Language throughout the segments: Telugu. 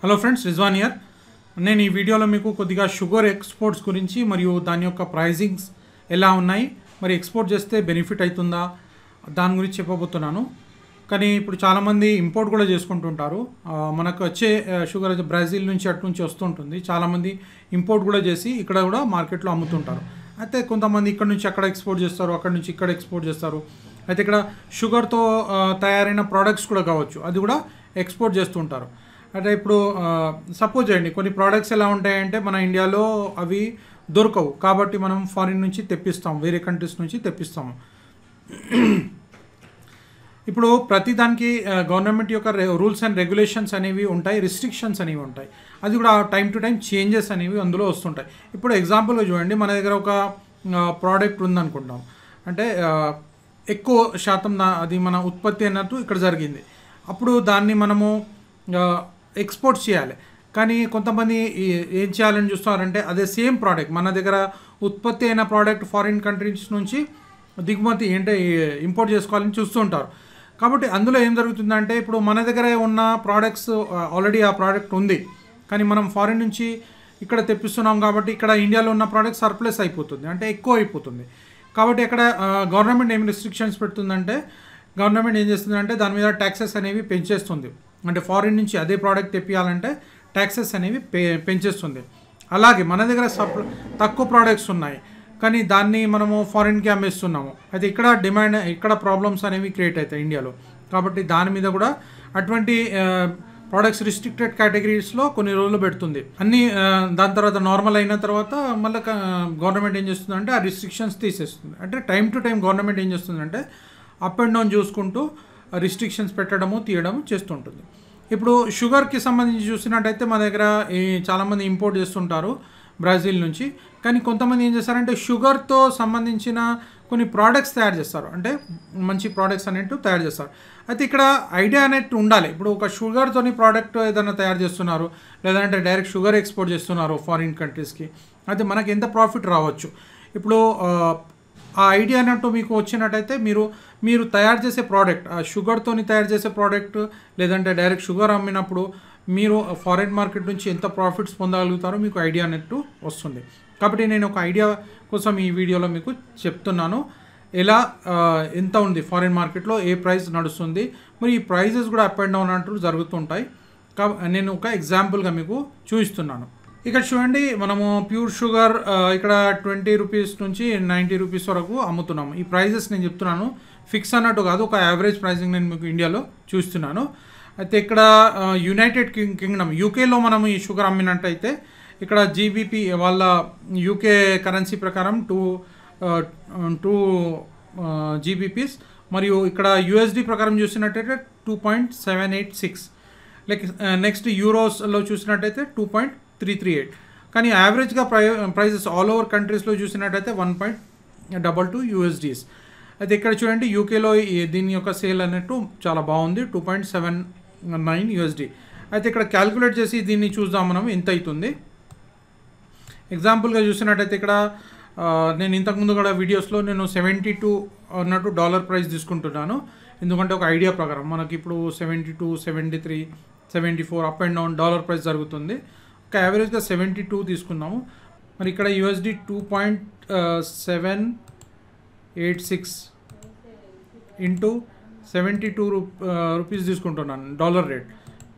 హలో ఫ్రెండ్స్ రిజ్వాన్ ఇయర్ నేను ఈ వీడియోలో మీకు కొద్దిగా షుగర్ ఎక్స్పోర్ట్స్ గురించి మరియు దాని యొక్క ప్రైజింగ్స్ ఎలా ఉన్నాయి మరి ఎక్స్పోర్ట్ చేస్తే బెనిఫిట్ అవుతుందా దాని గురించి చెప్పబోతున్నాను కానీ ఇప్పుడు చాలామంది ఇంపోర్ట్ కూడా చేసుకుంటుంటారు మనకు వచ్చే షుగర్ బ్రెజిల్ నుంచి అటు నుంచి వస్తుంటుంది చాలామంది ఇంపోర్ట్ కూడా చేసి ఇక్కడ కూడా మార్కెట్లో అమ్ముతుంటారు అయితే కొంతమంది ఇక్కడ నుంచి అక్కడ ఎక్స్పోర్ట్ చేస్తారు అక్కడ నుంచి ఇక్కడ ఎక్స్పోర్ట్ చేస్తారు అయితే ఇక్కడ షుగర్తో తయారైన ప్రోడక్ట్స్ కూడా కావచ్చు అది కూడా ఎక్స్పోర్ట్ చేస్తుంటారు అంటే ఇప్పుడు సపోజ్ చేయండి కొన్ని ప్రోడక్ట్స్ ఎలా ఉంటాయంటే మన ఇండియాలో అవి దొరకవు కాబట్టి మనం ఫారిన్ నుంచి తెప్పిస్తాం వేరే కంట్రీస్ నుంచి తెప్పిస్తాము ఇప్పుడు ప్రతి దానికి గవర్నమెంట్ యొక్క రూల్స్ అండ్ రెగ్యులేషన్స్ అనేవి ఉంటాయి రిస్ట్రిక్షన్స్ అనేవి ఉంటాయి అది కూడా టైం టు టైం చేంజెస్ అనేవి అందులో వస్తుంటాయి ఇప్పుడు ఎగ్జాంపుల్గా చూడండి మన దగ్గర ఒక ప్రోడక్ట్ ఉందనుకుంటాం అంటే ఎక్కువ శాతం అది మన ఉత్పత్తి అన్నట్టు ఇక్కడ జరిగింది అప్పుడు దాన్ని మనము ఎక్స్పోర్ట్ చేయాలి కానీ కొంతమంది ఏం చేయాలని చూస్తున్నారంటే అదే సేమ్ ప్రోడక్ట్ మన దగ్గర ఉత్పత్తి అయిన ప్రోడక్ట్ ఫారిన్ కంట్రీస్ నుంచి దిగుమతి అంటే ఇంపోర్ట్ చేసుకోవాలని చూస్తుంటారు కాబట్టి అందులో ఏం జరుగుతుందంటే ఇప్పుడు మన దగ్గర ఉన్న ప్రోడక్ట్స్ ఆల్రెడీ ఆ ప్రోడక్ట్ ఉంది కానీ మనం ఫారిన్ నుంచి ఇక్కడ తెప్పిస్తున్నాం కాబట్టి ఇక్కడ ఇండియాలో ఉన్న ప్రోడక్ట్ సర్ప్లస్ అయిపోతుంది అంటే ఎక్కువ అయిపోతుంది కాబట్టి ఇక్కడ గవర్నమెంట్ ఏమి రిస్ట్రిక్షన్స్ పెడుతుందంటే గవర్నమెంట్ ఏం చేస్తుందంటే దాని మీద ట్యాక్సెస్ అనేవి పెంచేస్తుంది అంటే ఫారిన్ నుంచి అదే ప్రోడక్ట్ తెప్పించాలంటే ట్యాక్సెస్ అనేవి పెంచేస్తుంది అలాగే మన దగ్గర సప్ తక్కువ ప్రోడక్ట్స్ ఉన్నాయి కానీ దాన్ని మనము ఫారిన్కి అమ్మేస్తున్నాము అయితే ఇక్కడ డిమాండ్ ఇక్కడ ప్రాబ్లమ్స్ అనేవి క్రియేట్ అవుతాయి ఇండియాలో కాబట్టి దాని మీద కూడా అటువంటి ప్రోడక్ట్స్ రిస్ట్రిక్టెడ్ కేటగిరీస్లో కొన్ని రోజులు పెడుతుంది అన్ని దాని తర్వాత నార్మల్ అయిన తర్వాత మళ్ళీ గవర్నమెంట్ ఏం చేస్తుందంటే ఆ రిస్ట్రిక్షన్స్ తీసేస్తుంది అంటే టైం టు టైం గవర్నమెంట్ ఏం చేస్తుందంటే అప్ అండ్ డౌన్ చూసుకుంటూ రిస్ట్రిక్షన్స్ పెట్టడము తీయడము చేస్తుంటుంది ఇప్పుడు షుగర్కి సంబంధించి చూసినట్టయితే మా దగ్గర చాలామంది ఇంపోర్ట్ చేస్తుంటారు బ్రెజిల్ నుంచి కానీ కొంతమంది ఏం చేస్తారంటే షుగర్తో సంబంధించిన కొన్ని ప్రోడక్ట్స్ తయారు చేస్తారు అంటే మంచి ప్రోడక్ట్స్ అనేట్టు తయారు చేస్తారు అయితే ఇక్కడ ఐడియా అనేట్టు ఉండాలి ఇప్పుడు ఒక షుగర్తోని ప్రోడక్ట్ ఏదైనా తయారు చేస్తున్నారు లేదంటే డైరెక్ట్ షుగర్ ఎక్స్పోర్ట్ చేస్తున్నారు ఫారిన్ కంట్రీస్కి అయితే మనకి ఎంత ప్రాఫిట్ రావచ్చు ఇప్పుడు ఆ ఐడియా అన్నట్టు మీకు వచ్చినట్టయితే మీరు మీరు తయారు చేసే ప్రోడక్ట్ ఆ షుగర్తోని తయారు చేసే ప్రోడక్ట్ లేదంటే డైరెక్ట్ షుగర్ అమ్మినప్పుడు మీరు ఫారెన్ మార్కెట్ నుంచి ఎంత ప్రాఫిట్స్ పొందగలుగుతారో మీకు ఐడియా అన్నట్టు వస్తుంది కాబట్టి నేను ఒక ఐడియా కోసం ఈ వీడియోలో మీకు చెప్తున్నాను ఎలా ఎంత ఉంది ఫారిన్ మార్కెట్లో ఏ ప్రైస్ నడుస్తుంది మరి ఈ ప్రైజెస్ కూడా అప్ అండ్ డౌన్ అంటూ జరుగుతుంటాయి కా నేను ఒక ఎగ్జాంపుల్గా మీకు చూపిస్తున్నాను ఇక్కడ చూడండి మనము ప్యూర్ షుగర్ ఇక్కడ ట్వంటీ రూపీస్ నుంచి నైంటీ రూపీస్ వరకు అమ్ముతున్నాము ఈ ప్రైజెస్ నేను చెప్తున్నాను ఫిక్స్ అన్నట్టు కాదు ఒక యావరేజ్ ప్రైజింగ్ నేను మీకు ఇండియాలో చూస్తున్నాను అయితే ఇక్కడ యునైటెడ్ కింగ్ కింగ్డమ్ యూకేలో మనం ఈ షుగర్ అమ్మినట్టయితే ఇక్కడ జీబీపీ వాళ్ళ యూకే కరెన్సీ ప్రకారం టూ టూ జీబీపీస్ మరియు ఇక్కడ యుఎస్డి ప్రకారం చూసినట్టయితే two point seven eight six like next యూరోస్లో చూసినట్టయితే two point three three eight కానీ యావరేజ్గా ప్రై ప్రైజెస్ ఆల్ ఓవర్ కంట్రీస్లో చూసినట్టయితే one point double two USDs అయితే ఇక్కడ చూడండి యూకేలో దీని యొక్క సేల్ అన్నట్టు చాలా బాగుంది two point seven nine USD అయితే ఇక్కడ క్యాల్కులేట్ చేసి దీన్ని చూద్దాం మనం ఎంత అవుతుంది ఎగ్జాంపుల్గా చూసినట్టయితే ఇక్కడ నేను ఇంతకుముందు కూడా వీడియోస్లో నేను సెవెంటీ టూ అన్నట్టు డాలర్ ప్రైస్ తీసుకుంటున్నాను ఎందుకంటే ఒక ఐడియా ప్రకారం మనకి ఇప్పుడు seventy two seventy three seventy four up and down dollar price జరుగుతుంది ఇంకా యావరేజ్గా సెవెంటీ టూ తీసుకున్నాము మరి ఇక్కడ USD two point seven eight six into seventy two రూ రూపీస్ తీసుకుంటున్నాను డాలర్ రేట్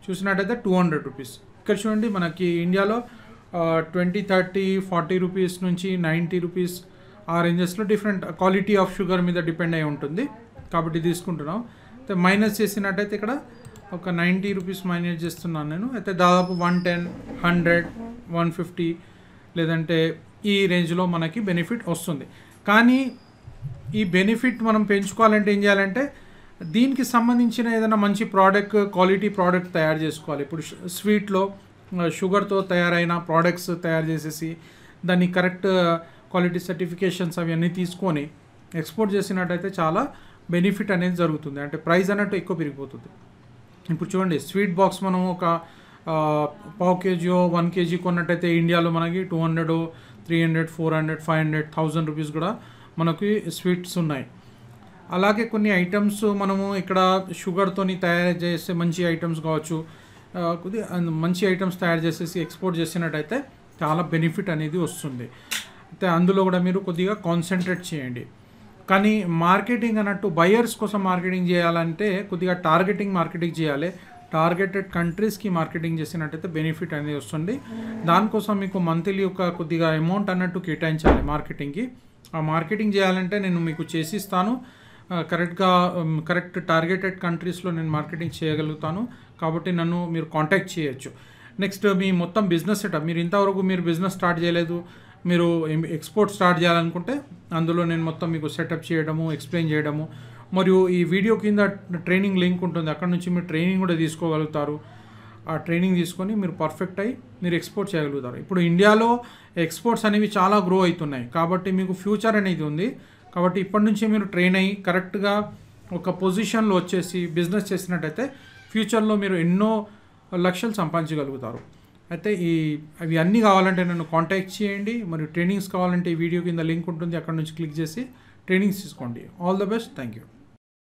చూసినట్టయితే టూ హండ్రెడ్ రూపీస్ ఇక్కడ చూడండి మనకి ఇండియాలో ట్వంటీ థర్టీ ఫార్టీ రూపీస్ నుంచి నైంటీ రూపీస్ ఆ రేంజెస్లో డిఫరెంట్ క్వాలిటీ ఆఫ్ షుగర్ మీద డిపెండ్ అయి ఉంటుంది కాబట్టి తీసుకుంటున్నాం మైనస్ చేసినట్టయితే ఇక్కడ ఒక నైంటీ రూపీస్ మైనేజ్ చేస్తున్నాను నేను అయితే దాదాపు one ten hundred one fifty లేదంటే ఈ రేంజ్లో మనకి బెనిఫిట్ వస్తుంది కానీ ఈ బెనిఫిట్ మనం పెంచుకోవాలంటే ఏం చేయాలంటే దీనికి సంబంధించిన ఏదైనా మంచి ప్రోడక్ట్ క్వాలిటీ ప్రోడక్ట్ తయారు చేసుకోవాలి ఇప్పుడు స్వీట్లో షుగర్తో తయారైన ప్రోడక్ట్స్ తయారు చేసేసి దాన్ని కరెక్ట్ క్వాలిటీ సర్టిఫికేషన్స్ అవన్నీ తీసుకొని ఎక్స్పోర్ట్ చేసినట్టయితే చాలా బెనిఫిట్ అనేది జరుగుతుంది అంటే ప్రైస్ అన్నట్టు ఎక్కువ పెరిగిపోతుంది ఇప్పుడు చూడండి స్వీట్ బాక్స్ మనం ఒక పావు కేజీ వన్ కేజీ కొన్నట్టయితే ఇండియాలో మనకి two hundred three hundred four hundred five hundred thousand rupees కూడా మనకి స్వీట్స్ ఉన్నాయి అలాగే కొన్ని ఐటమ్స్ మనము ఇక్కడ షుగర్తోని తయారు చేసే మంచి ఐటమ్స్ కావచ్చు కొద్ది మంచి ఐటమ్స్ తయారు చేసేసి ఎక్స్పోర్ట్ చేసినట్టయితే చాలా బెనిఫిట్ అనేది వస్తుంది అయితే అందులో కూడా మీరు కొద్దిగా కాన్సన్ట్రేట్ చేయండి కానీ మార్కెటింగ్ అన్నట్టు బయర్స్ కోసం మార్కెటింగ్ చేయాలంటే కొద్దిగా టార్గెటింగ్ మార్కెటింగ్ చేయాలి టార్గెటెడ్ కంట్రీస్కి మార్కెటింగ్ చేసినట్టయితే బెనిఫిట్ అనేది వస్తుంది దానికోసం మీకు మంత్లీ ఒక కొద్దిగా అమౌంట్ అన్నట్టు కేటాయించాలి మార్కెటింగ్కి ఆ మార్కెటింగ్ చేయాలంటే నేను మీకు చేసిస్తాను కరెక్ట్గా కరెక్ట్ టార్గెటెడ్ కంట్రీస్లో నేను మార్కెటింగ్ చేయగలుగుతాను కాబట్టి నన్ను మీరు కాంటాక్ట్ చేయొచ్చు నెక్స్ట్ మీ మొత్తం బిజినెస్ సెటప్ మీరు ఇంతవరకు మీరు బిజినెస్ స్టార్ట్ చేయలేదు మీరు ఎక్స్పోర్ట్ స్టార్ట్ చేయాలనుకుంటే అందులో నేను మొత్తం మీకు సెటప్ చేయడము ఎక్స్ప్లెయిన్ చేయడము మరియు ఈ వీడియో కింద ట్రైనింగ్ లింక్ ఉంటుంది అక్కడ నుంచి మీరు ట్రైనింగ్ కూడా తీసుకోగలుగుతారు ఆ ట్రైనింగ్ తీసుకొని మీరు పర్ఫెక్ట్ అయ్యి మీరు ఎక్స్పోర్ట్ చేయగలుగుతారు ఇప్పుడు ఇండియాలో ఎక్స్పోర్ట్స్ అనేవి చాలా గ్రో అవుతున్నాయి కాబట్టి మీకు ఫ్యూచర్ అనేది ఉంది కాబట్టి ఇప్పటి నుంచి మీరు ట్రైన్ అయ్యి కరెక్ట్గా ఒక పొజిషన్లో వచ్చేసి బిజినెస్ చేసినట్టయితే ఫ్యూచర్లో మీరు ఎన్నో లక్షలు సంపాదించగలుగుతారు అయితే ఈ అవి అన్నీ కావాలంటే నన్ను కాంటాక్ట్ చేయండి మరియు ట్రైనింగ్స్ కావాలంటే ఈ వీడియో కింద లింక్ ఉంటుంది అక్కడ నుంచి క్లిక్ చేసి ట్రైనింగ్స్ తీసుకోండి all the best thank you